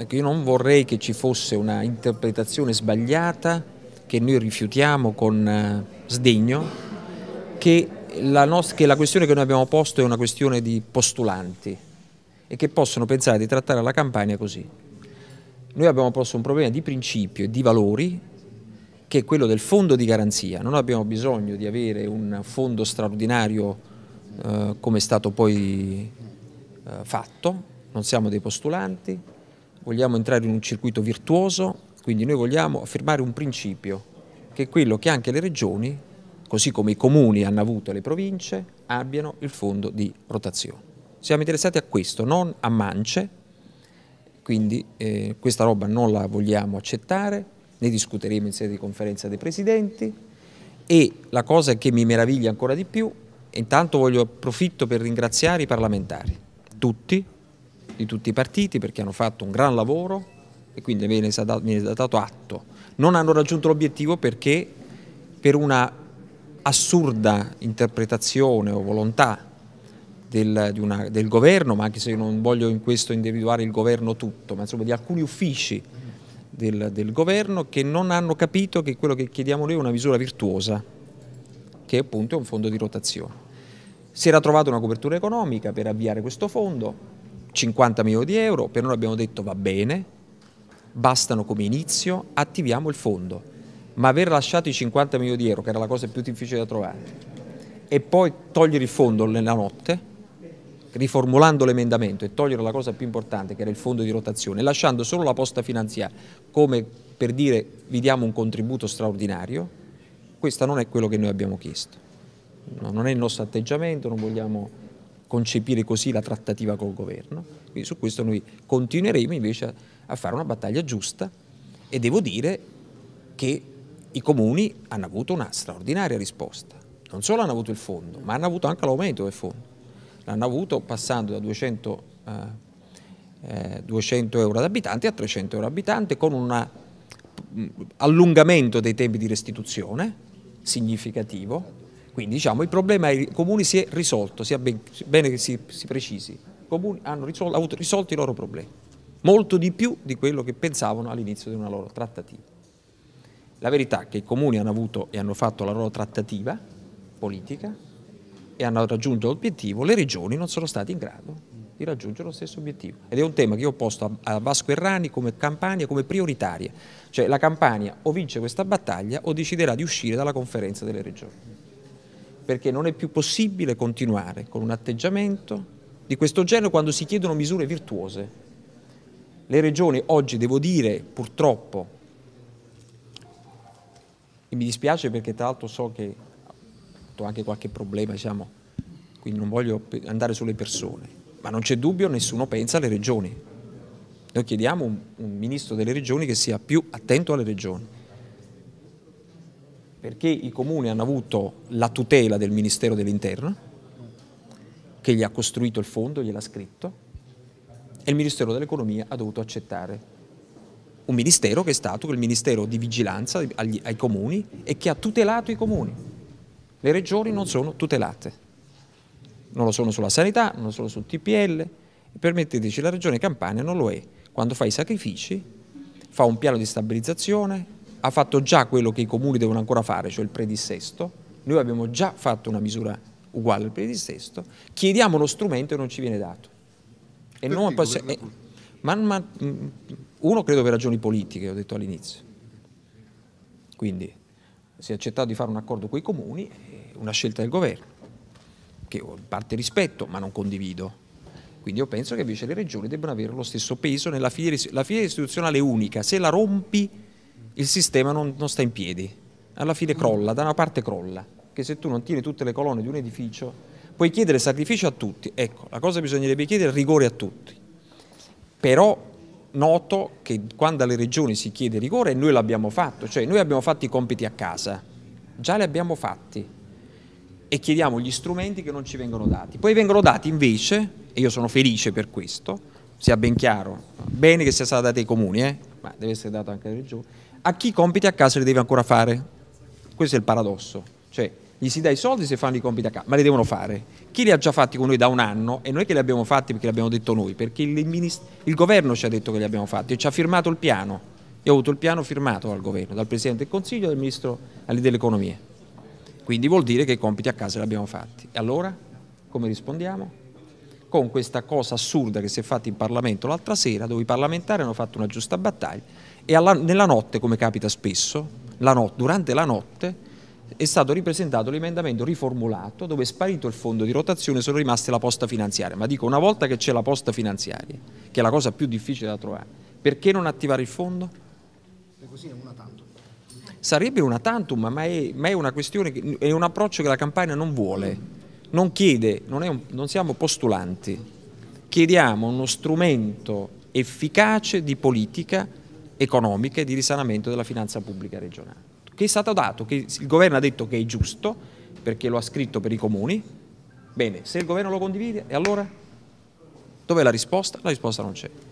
Ecco, io non vorrei che ci fosse una interpretazione sbagliata che noi rifiutiamo con eh, sdegno, che la, che la questione che noi abbiamo posto è una questione di postulanti e che possono pensare di trattare la campagna così. Noi abbiamo posto un problema di principio e di valori che è quello del fondo di garanzia. Non abbiamo bisogno di avere un fondo straordinario eh, come è stato poi eh, fatto, non siamo dei postulanti, vogliamo entrare in un circuito virtuoso, quindi noi vogliamo affermare un principio, che è quello che anche le regioni, così come i comuni hanno avuto le province, abbiano il fondo di rotazione. Siamo interessati a questo, non a mance, quindi eh, questa roba non la vogliamo accettare, ne discuteremo in sede di conferenza dei presidenti e la cosa che mi meraviglia ancora di più, intanto voglio approfitto per ringraziare i parlamentari, tutti, di tutti i partiti perché hanno fatto un gran lavoro e quindi viene dato, viene dato atto. Non hanno raggiunto l'obiettivo perché per una assurda interpretazione o volontà del, una, del, governo, ma anche se non voglio in questo individuare il governo tutto, ma insomma di alcuni uffici del, del governo che non hanno capito che quello che chiediamo noi è una misura virtuosa, che appunto è un fondo di rotazione. Si era trovata una copertura economica per avviare questo fondo, 50 milioni di euro, per noi abbiamo detto va bene, bastano come inizio, attiviamo il fondo, ma aver lasciato i 50 milioni di euro, che era la cosa più difficile da trovare, e poi togliere il fondo nella notte, riformulando l'emendamento e togliere la cosa più importante che era il fondo di rotazione, lasciando solo la posta finanziaria come per dire vi diamo un contributo straordinario, questo non è quello che noi abbiamo chiesto, no, non è il nostro atteggiamento, non vogliamo concepire così la trattativa col governo. Quindi su questo noi continueremo invece a fare una battaglia giusta e devo dire che i comuni hanno avuto una straordinaria risposta. Non solo hanno avuto il fondo, ma hanno avuto anche l'aumento del fondo. L'hanno avuto passando da 200, eh, 200 eh, euro ad abitante a 300 euro ad abitante con un allungamento dei tempi di restituzione significativo quindi diciamo, il problema è i comuni si è risolto, sia ben, bene che si, si precisi, i comuni hanno risolto, avuto, risolto i loro problemi, molto di più di quello che pensavano all'inizio di una loro trattativa. La verità è che i comuni hanno avuto e hanno fatto la loro trattativa politica e hanno raggiunto l'obiettivo, le regioni non sono state in grado di raggiungere lo stesso obiettivo. Ed è un tema che io ho posto a Vasco Errani come campagna, come prioritaria. Cioè la Campania o vince questa battaglia o deciderà di uscire dalla conferenza delle regioni perché non è più possibile continuare con un atteggiamento di questo genere quando si chiedono misure virtuose. Le regioni oggi, devo dire, purtroppo, e mi dispiace perché tra l'altro so che ho anche qualche problema, diciamo, quindi non voglio andare sulle persone, ma non c'è dubbio, nessuno pensa alle regioni. Noi chiediamo un, un ministro delle regioni che sia più attento alle regioni perché i comuni hanno avuto la tutela del Ministero dell'Interno, che gli ha costruito il fondo, gliel'ha scritto, e il Ministero dell'Economia ha dovuto accettare un ministero che è stato il Ministero di Vigilanza agli, ai comuni e che ha tutelato i comuni. Le regioni non sono tutelate, non lo sono sulla sanità, non lo sono sul TPL, permetteteci, la regione Campania non lo è, quando fa i sacrifici, fa un piano di stabilizzazione, ha fatto già quello che i comuni devono ancora fare, cioè il predissesto, noi abbiamo già fatto una misura uguale al predissesto, chiediamo lo strumento e non ci viene dato. E non posso, eh, ma, ma, mm, uno credo per ragioni politiche, ho detto all'inizio. Quindi si è accettato di fare un accordo con i comuni, eh, una scelta del governo, che in parte rispetto, ma non condivido. Quindi io penso che invece le regioni debbano avere lo stesso peso nella filiera, la filiera istituzionale unica, se la rompi il sistema non, non sta in piedi, alla fine mm. crolla, da una parte crolla, che se tu non tieni tutte le colonne di un edificio puoi chiedere sacrificio a tutti, ecco, la cosa bisognerebbe chiedere rigore a tutti, però noto che quando alle regioni si chiede rigore noi l'abbiamo fatto, cioè noi abbiamo fatto i compiti a casa, già li abbiamo fatti e chiediamo gli strumenti che non ci vengono dati. Poi vengono dati invece, e io sono felice per questo, sia ben chiaro, bene che sia stata data ai comuni, eh, ma deve essere data anche alle regioni, a chi compiti a casa li deve ancora fare? Questo è il paradosso. Cioè, gli si dà i soldi se fanno i compiti a casa, ma li devono fare. Chi li ha già fatti con noi da un anno, e noi che li abbiamo fatti perché li abbiamo detto noi, perché il, minist- il governo ci ha detto che li abbiamo fatti e ci ha firmato il piano. Io ho avuto il piano firmato dal governo, dal Presidente del Consiglio e dal Ministro dell'Economia. Quindi vuol dire che i compiti a casa li abbiamo fatti. E allora come rispondiamo? con questa cosa assurda che si è fatta in Parlamento l'altra sera, dove i parlamentari hanno fatto una giusta battaglia e alla, nella notte, come capita spesso, la not, durante la notte è stato ripresentato l'emendamento riformulato dove è sparito il fondo di rotazione e sono rimaste la posta finanziaria, ma dico una volta che c'è la posta finanziaria, che è la cosa più difficile da trovare, perché non attivare il fondo? E così è una tantum. Sarebbe una tantum, ma è, ma è una questione, è un approccio che la campagna non vuole non chiede, non, un, non siamo postulanti, chiediamo uno strumento efficace di politica economica e di risanamento della finanza pubblica regionale, che è stato dato, che il governo ha detto che è giusto, perché lo ha scritto per i comuni, bene, se il governo lo condivide, e allora? Dov'è la risposta? La risposta non c'è.